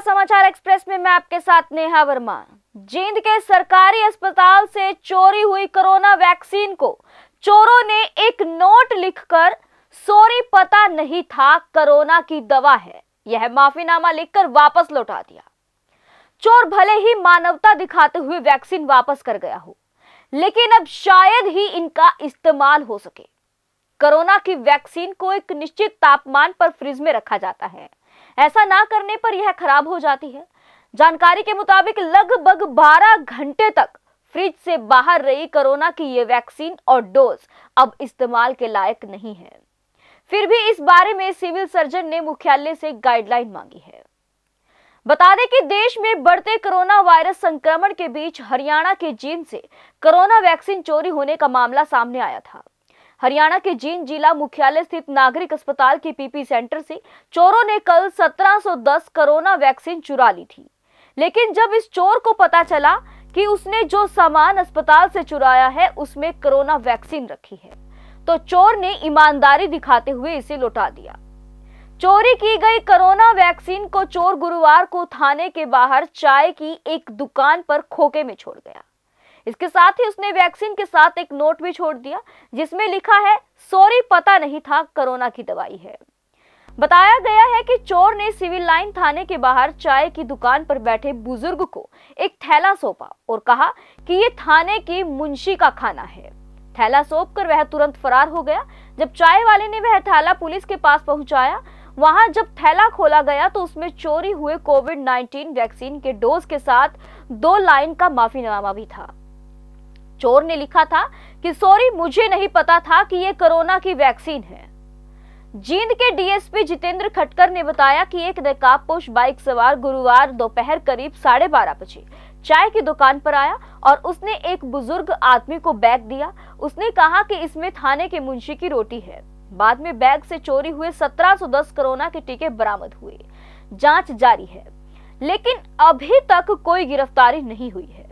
समाचार एक्सप्रेस में मैं आपके साथ नेहा वर्मा जींद के सरकारी अस्पताल से चोरी हुई कोरोना वैक्सीन को चोरों ने एक नोट लिखकर सॉरी पता नहीं था कोरोना की दवा है यह माफीनामा लिखकर वापस लौटा दिया चोर भले ही मानवता दिखाते हुए वैक्सीन वापस कर गया हो लेकिन अब शायद ही इनका इस्तेमाल हो सके कोरोना की वैक्सीन को एक निश्चित तापमान पर फ्रिज में रखा जाता है ऐसा ना करने पर यह खराब हो जाती है जानकारी के मुताबिक लगभग 12 घंटे तक फ्रिज से बाहर रही कोरोना की यह वैक्सीन और डोज अब इस्तेमाल के लायक नहीं है फिर भी इस बारे में सिविल सर्जन ने मुख्यालय से गाइडलाइन मांगी है बता दें कि देश में बढ़ते कोरोना वायरस संक्रमण के बीच हरियाणा के जींद से कोरोना वैक्सीन चोरी होने का मामला सामने आया था हरियाणा के जींद जिला मुख्यालय स्थित नागरिक अस्पताल के पीपी सेंटर से चोरों ने कल 1710 कोरोना वैक्सीन चुरा ली थी लेकिन जब इस चोर को पता चला कि उसने जो सामान अस्पताल से चुराया है उसमें कोरोना वैक्सीन रखी है तो चोर ने ईमानदारी दिखाते हुए इसे लौटा दिया चोरी की गई कोरोना वैक्सीन को चोर गुरुवार को थाने के बाहर चाय की एक दुकान पर खोखे में छोड़ गया इसके साथ ही उसने वैक्सीन के साथ एक नोट भी छोड़ दिया जिसमें लिखा है सॉरी पता नहीं था कोरोना की दवाई है बताया गया है कि चोर ने सिविल लाइन थाने के बाहर चाय की दुकान पर बैठे बुजुर्ग को एक थैला सौंपा और कहा कि ये थाने की मुंशी का खाना है थैला सौंप कर वह तुरंत फरार हो गया जब चाय वाले ने वह थैला पुलिस के पास पहुंचाया वहां जब थैला खोला गया तो उसमें चोरी हुए कोविड 19 वैक्सीन के डोज के साथ दो लाइन का माफीनामा भी था चोर ने लिखा था कि सॉरी मुझे नहीं पता था कि ये कोरोना की वैक्सीन है जींद के डीएसपी जितेंद्र खटकर ने बताया कि एक नकाबपोश बाइक सवार गुरुवार दोपहर करीब साढ़े बारह बजे चाय की दुकान पर आया और उसने एक बुजुर्ग आदमी को बैग दिया उसने कहा कि इसमें थाने के मुंशी की रोटी है बाद में बैग से चोरी हुए 1710 कोरोना के टीके बरामद हुए जांच जारी है लेकिन अभी तक कोई गिरफ्तारी नहीं हुई है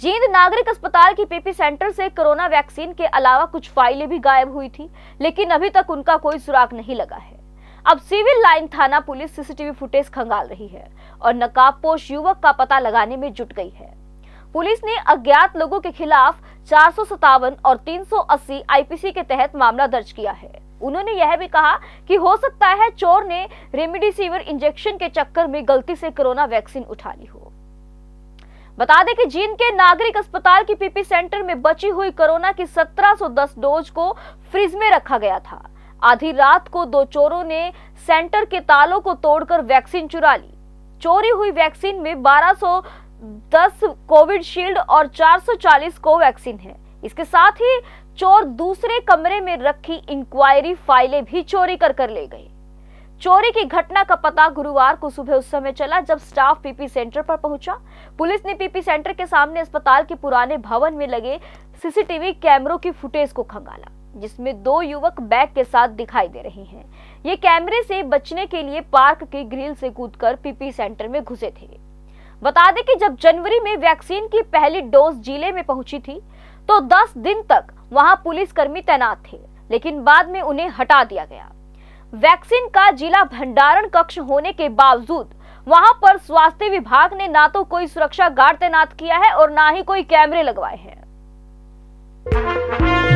जींद नागरिक अस्पताल की पीपी सेंटर से कोरोना वैक्सीन के अलावा कुछ फाइलें भी गायब हुई थी लेकिन अभी तक उनका कोई सुराग नहीं लगा है अब सिविल लाइन थाना पुलिस सीसीटीवी फुटेज खंगाल रही है और नकाबपोश युवक का पता लगाने में जुट गई है पुलिस ने अज्ञात लोगों के खिलाफ चार और 380 आईपीसी के तहत मामला दर्ज किया है उन्होंने यह भी कहा कि हो सकता है चोर ने रेमडेसिविर इंजेक्शन के चक्कर में गलती से कोरोना वैक्सीन उठा ली हो बता दें कि जींद के नागरिक अस्पताल की पीपी सेंटर में बची हुई कोरोना की 1710 डोज को फ्रिज में रखा गया था आधी रात को दो चोरों ने सेंटर के तालों को तोड़कर वैक्सीन चुरा ली चोरी हुई वैक्सीन में 1210 शील्ड और 440 को वैक्सीन है इसके साथ ही चोर दूसरे कमरे में रखी इंक्वायरी फाइलें भी चोरी कर कर ले गए चोरी की घटना का पता गुरुवार को सुबह उस समय चला जब स्टाफ पीपी सेंटर पर पहुंचा पुलिस ने पीपी सेंटर के सामने अस्पताल के पुराने भवन में लगे सीसीटीवी कैमरों की फुटेज को खंगाला जिसमें दो युवक बैग के साथ दिखाई दे रहे हैं ये कैमरे से बचने के लिए पार्क के ग्रिल से कूदकर पीपी सेंटर में घुसे थे बता दें कि जब जनवरी में वैक्सीन की पहली डोज जिले में पहुंची थी तो 10 दिन तक वहां पुलिसकर्मी तैनात थे लेकिन बाद में उन्हें हटा दिया गया वैक्सीन का जिला भंडारण कक्ष होने के बावजूद वहां पर स्वास्थ्य विभाग ने ना तो कोई सुरक्षा गार्ड तैनात किया है और ना ही कोई कैमरे लगवाए हैं